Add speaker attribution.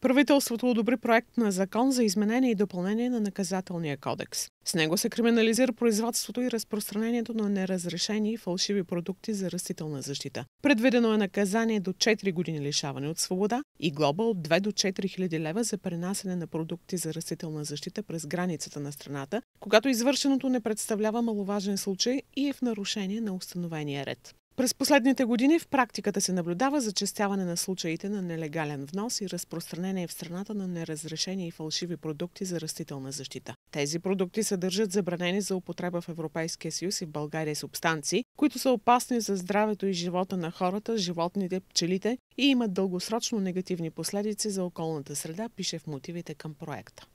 Speaker 1: Правителството одобри проект на закон за изменение и допълнение на наказателния кодекс. С него се криминализира производството и разпространението на неразрешени и фалшиви продукти за растителна защита. Предвидено е наказание до 4 години лишаване от свобода и глоба от 2 до 4 хиляди лева за пренасене на продукти за растителна защита през границата на страната, когато извършеното не представлява маловажен случай и е в нарушение на установения ред. През последните години в практиката се наблюдава зачастяване на случаите на нелегален внос и разпространение в страната на неразрешени и фалшиви продукти за растителна защита. Тези продукти съдържат забранени за употреба в Европейския съюз и в България субстанции, които са опасни за здравето и живота на хората, животните, пчелите и имат дългосрочно негативни последици за околната среда, пише в мотивите към проекта.